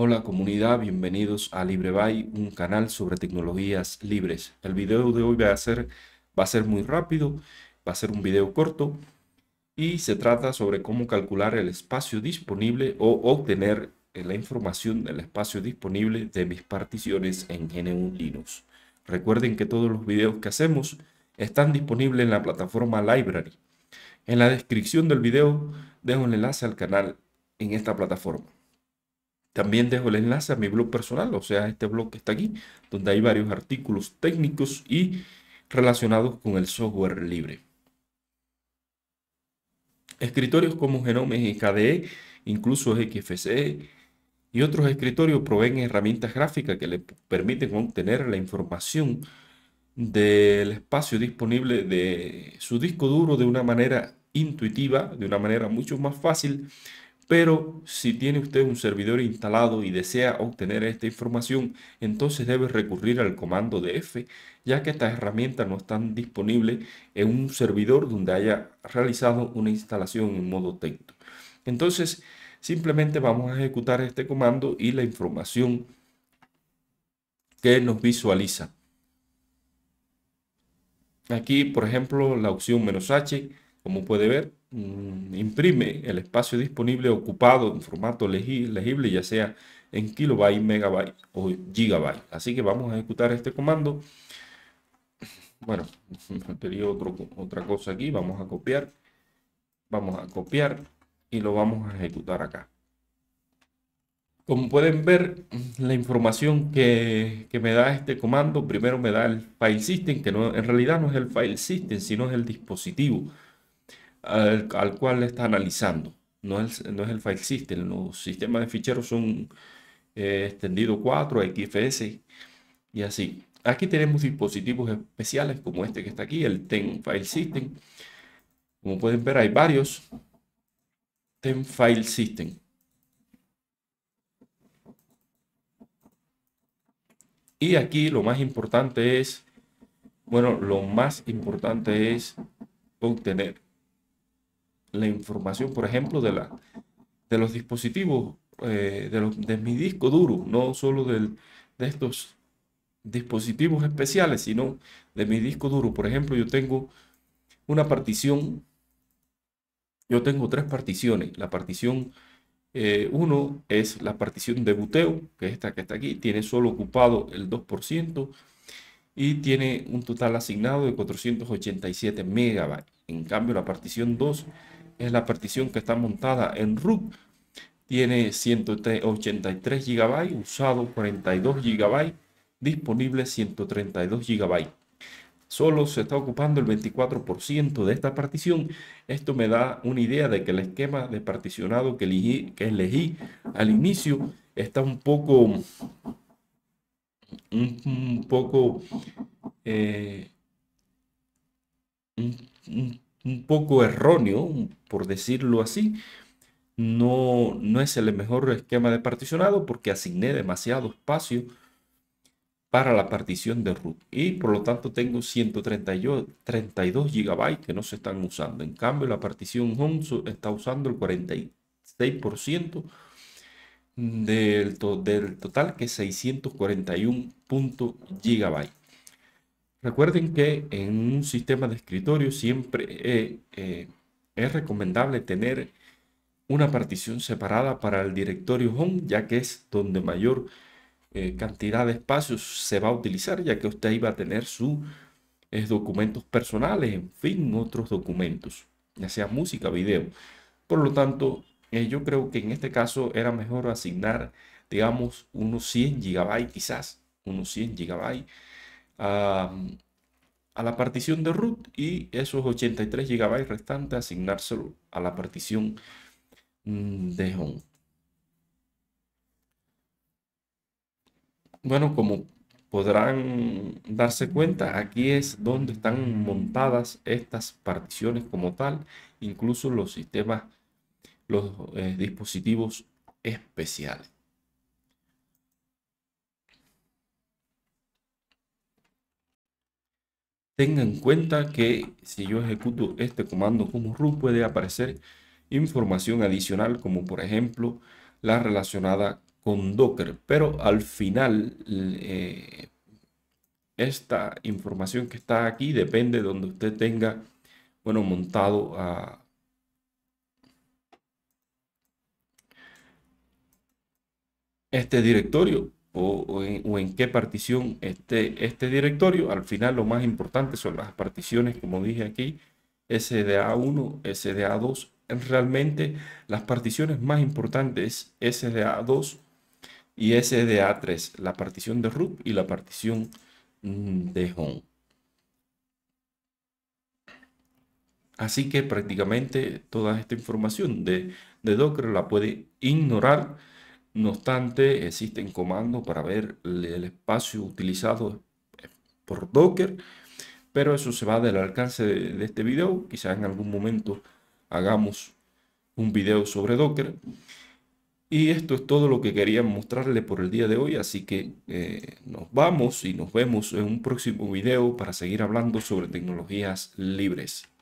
Hola comunidad, bienvenidos a LibreBay, un canal sobre tecnologías libres. El video de hoy va a ser, va a ser muy rápido, va a ser un video corto y se trata sobre cómo calcular el espacio disponible o obtener la información del espacio disponible de mis particiones en GNU Linux. Recuerden que todos los videos que hacemos están disponibles en la plataforma Library. En la descripción del video dejo el enlace al canal en esta plataforma. También dejo el enlace a mi blog personal, o sea, este blog que está aquí, donde hay varios artículos técnicos y relacionados con el software libre. Escritorios como Genome KDE, incluso XFCE y otros escritorios proveen herramientas gráficas que le permiten obtener la información del espacio disponible de su disco duro de una manera intuitiva, de una manera mucho más fácil pero si tiene usted un servidor instalado y desea obtener esta información, entonces debe recurrir al comando de F, ya que estas herramientas no están disponibles en un servidor donde haya realizado una instalación en modo texto. Entonces, simplemente vamos a ejecutar este comando y la información que nos visualiza. Aquí, por ejemplo, la opción "-h", como puede ver, Mm, imprime el espacio disponible ocupado en formato legible, ya sea en kilobyte, megabyte o gigabyte. Así que vamos a ejecutar este comando. Bueno, tenía otra cosa aquí. Vamos a copiar. Vamos a copiar y lo vamos a ejecutar acá. Como pueden ver, la información que, me da este comando, primero me da el file system, que no, en realidad no es el file system, sino es el dispositivo al, cual está analizando. No es, no es el file system. Los sistemas de ficheros son eh, extendido 4, XFS y así. Aquí tenemos dispositivos especiales como este que está aquí, el TEN File System. Como pueden ver, hay varios TEN File System. Y aquí lo más importante es, bueno, lo más importante es obtener la información, por ejemplo, de, la, de los dispositivos, eh, de, mi disco duro, no solo de estos dispositivos especiales, sino de mi disco duro. Por ejemplo, yo tengo una partición, yo tengo tres particiones. La partición 1 eh, es la partición de buteo, que es esta que está aquí, tiene solo ocupado el 2% y tiene un total asignado de 487 megabytes. En cambio, la partición 2 es la partición que está montada en root. Tiene 183 GB, usado 42 GB, disponible 132 GB. Solo se está ocupando el 24% de esta partición. Esto me da una idea de que el esquema de particionado que elegí, que elegí al inicio está un poco, un, poco, eh, un poco erróneo, por decirlo así, no, no es el mejor esquema de particionado porque asigné demasiado espacio para la partición de root y por lo tanto tengo 132 gigabytes que no se están usando. En cambio la partición home está usando el 46% del, del total que es 641 gigabytes. Recuerden que en un sistema de escritorio siempre eh, eh, es recomendable tener una partición separada para el directorio home, ya que es donde mayor eh, cantidad de espacios se va a utilizar, ya que usted iba a tener sus documentos personales, en fin, otros documentos, ya sea música, video. Por lo tanto, yo creo que en este caso era mejor asignar, digamos, unos 100 GB quizás, unos 100 GB a, la partición de root y esos 83 GB restantes asignárselo a la partición mm, de home. Bueno, como podrán darse cuenta, aquí es donde están montadas estas particiones como tal, incluso los sistemas, los eh, dispositivos especiales. Tenga en cuenta que si yo ejecuto este comando como root puede aparecer información adicional como por ejemplo la relacionada con Docker, pero al final eh, esta información que está aquí depende de donde usted tenga bueno montado a este directorio o, en, qué partición esté este directorio. Al final lo más importante son las particiones, como dije aquí, SDA1, SDA2. Realmente las particiones más importantes SDA2 y SDA3, la partición de root y la partición mm, de home. Así que prácticamente toda esta información de, de Docker la puede ignorar no obstante, existen comandos para ver el espacio utilizado eh, por Docker, pero eso se va del alcance de, este video. Quizá en algún momento hagamos un video sobre Docker. Y esto es todo lo que quería mostrarle por el día de hoy, así que eh, nos vamos y nos vemos en un próximo video para seguir hablando sobre tecnologías libres.